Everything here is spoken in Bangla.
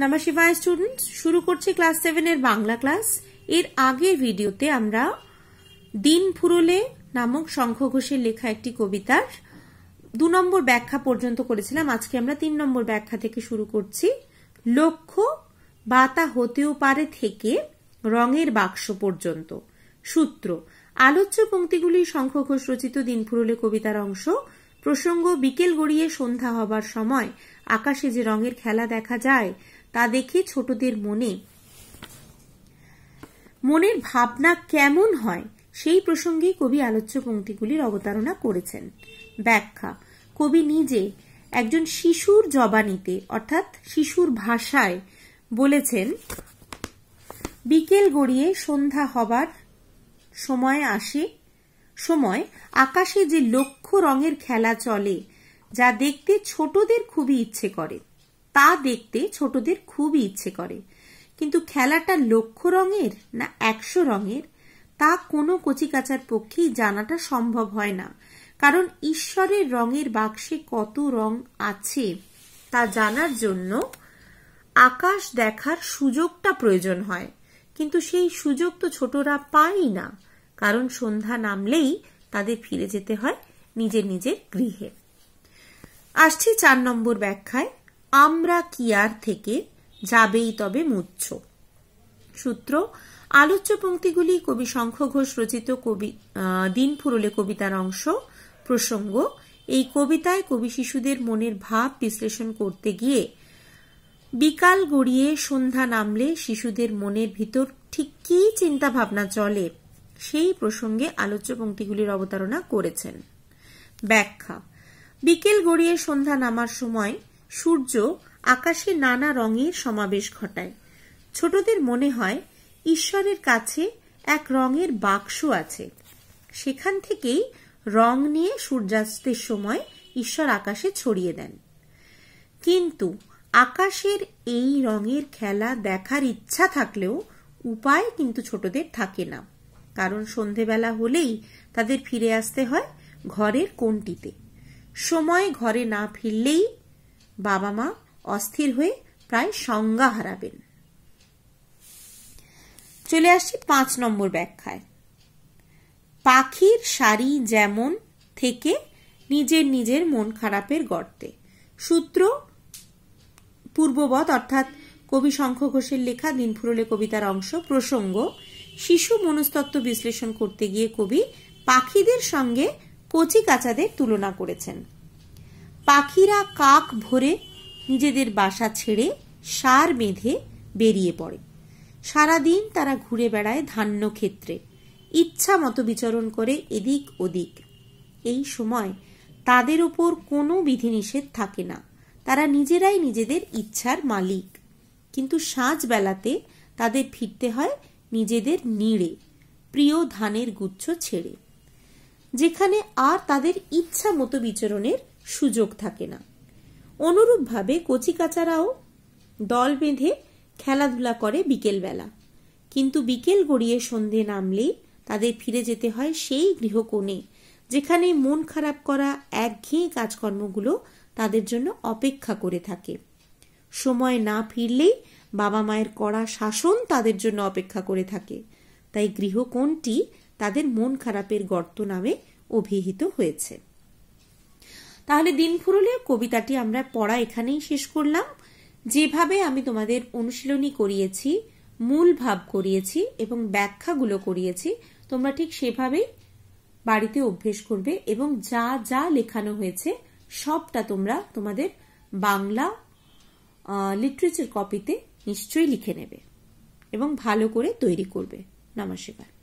নামা স্টুডেন্টস শুরু করছি ক্লাস সেভেনের বাংলা ক্লাস এর আগের ভিডিওতে আমরা দিন ফুরলে নামক শঙ্খ ঘোষের লেখা একটি কবিতার দু নম্বর ব্যাখ্যা পর্যন্ত করেছিলাম আজকে আমরা তিন নম্বর ব্যাখ্যা থেকে শুরু করছি লক্ষ্য বা তা হতেও পারে থেকে রঙের বাক্স পর্যন্ত সূত্র আলোচ্য পঙ্ক্তিগুলি শঙ্খ ঘোষ রচিত দিন ফুরলে কবিতার অংশ প্রসঙ্গ বিকেল গড়িয়ে সন্ধ্যা হবার সময় আকাশে যে রঙের খেলা দেখা যায় তা দেখে ছোটদের মনে মনের ভাবনা কেমন হয় সেই প্রসঙ্গে কবি আলোচ্য পঙ্ক্তিগুলির অবতারণা করেছেন ব্যাখ্যা কবি নিজে একজন শিশুর জবানিতে অর্থাৎ শিশুর ভাষায় বলেছেন বিকেল গড়িয়ে সন্ধ্যা হবার সময় আসে সময় আকাশে যে লক্ষ রঙের খেলা চলে যা দেখতে ছোটদের খুবই ইচ্ছে করে তা দেখতে ছোটদের খুবই ইচ্ছে করে কিন্তু খেলাটা লক্ষ রঙের না একশো রঙের তা কোনো কচিকাচার পক্ষেই জানাটা সম্ভব হয় না কারণ ঈশ্বরের রঙের বাক্সে কত রং আছে তা জানার জন্য আকাশ দেখার সুযোগটা প্রয়োজন হয় কিন্তু সেই সুযোগ তো ছোটরা পায়ই না কারণ সন্ধ্যা নামলেই তাদের ফিরে যেতে হয় নিজের নিজের গৃহে আসছি চার নম্বর ব্যাখ্যায় আমরা কিয়ার থেকে যাবেই তবে মুচ্ছ সূত্র আলোচ্য পঙ্ক্তিগুলি কবি শঙ্খ ঘোষ রচিত কবি দিন ফুরলে কবিতার অংশ প্রসঙ্গ এই কবিতায় কবি শিশুদের মনের ভাব বিশ্লেষণ করতে গিয়ে বিকাল গড়িয়ে সন্ধ্যা নামলে শিশুদের মনের ভিতর ঠিক কী চিন্তা ভাবনা চলে সেই প্রসঙ্গে আলোচ্য পঙ্ক্তিগুলির অবতারণা করেছেন ব্যাখ্যা বিকেল গড়িয়ে সন্ধ্যা নামার সময় সূর্য আকাশে নানা রঙের সমাবেশ ঘটায় ছোটদের মনে হয় ঈশ্বরের কাছে এক রঙের বাক্স আছে সেখান থেকেই রং নিয়ে সূর্যাস্তের সময় ঈশ্বর আকাশে ছড়িয়ে দেন কিন্তু আকাশের এই রঙের খেলা দেখার ইচ্ছা থাকলেও উপায় কিন্তু ছোটদের থাকে না কারণ সন্ধেবেলা হলেই তাদের ফিরে আসতে হয় ঘরের কোনটিতে সময় ঘরে না ফিরলেই বাবা মা অস্থির হয়ে প্রায় সংজ্ঞা হারাবেন চলে আসছি পাঁচ নম্বর ব্যাখ্যায় পাখির সারি যেমন থেকে নিজের নিজের মন খারাপের গর্তে সূত্র পূর্ববৎ অর্থাৎ কবি শঙ্খ ঘোষের লেখা দিন ফুরলে কবিতার অংশ প্রসঙ্গ শিশু মনস্তত্ব বিশ্লেষণ করতে গিয়ে কবি পাখিদের সঙ্গে কচি কাচাদের তুলনা করেছেন পাখিরা কাক ভরে নিজেদের বাসা ছেড়ে সার বেঁধে বেরিয়ে পড়ে সারাদিন তারা ঘুরে বেড়ায় ধান্য ক্ষেত্রে ইচ্ছা মতো বিচরণ করে এদিক ওদিক এই সময় তাদের ওপর কোনো বিধিনিষেধ থাকে না তারা নিজেরাই নিজেদের ইচ্ছার মালিক কিন্তু সাঁঝ বেলাতে তাদের ফিরতে হয় নিজেদের নিড়ে প্রিয় ধানের গুচ্ছ ছেড়ে যেখানে আর তাদের ইচ্ছা মতো বিচরণের সুযোগ থাকে না অনুরূপভাবে কচিকাচারাও দল বেঁধে খেলাধুলা করে বিকেলবেলা কিন্তু বিকেল গড়িয়ে সন্ধে নামলেই তাদের ফিরে যেতে হয় সেই গৃহকোণে যেখানে মন খারাপ করা একঘেয়ে কাজকর্মগুলো তাদের জন্য অপেক্ষা করে থাকে সময় না ফিরলেই বাবা মায়ের কড়া শাসন তাদের জন্য অপেক্ষা করে থাকে তাই গৃহকোণটি তাদের মন খারাপের গর্ত নামে অভিহিত হয়েছে তাহলে দিন ফুরলে কবিতাটি আমরা পড়া এখানেই শেষ করলাম যেভাবে আমি তোমাদের অনুশীলনী করিয়েছি মূল ভাব করিয়েছি এবং ব্যাখ্যাগুলো করিয়েছি তোমরা ঠিক সেভাবেই বাড়িতে অভ্যেস করবে এবং যা যা লেখানো হয়েছে সবটা তোমরা তোমাদের বাংলা লিটারেচার কপিতে নিশ্চয়ই লিখে নেবে এবং ভালো করে তৈরি করবে নমস্কার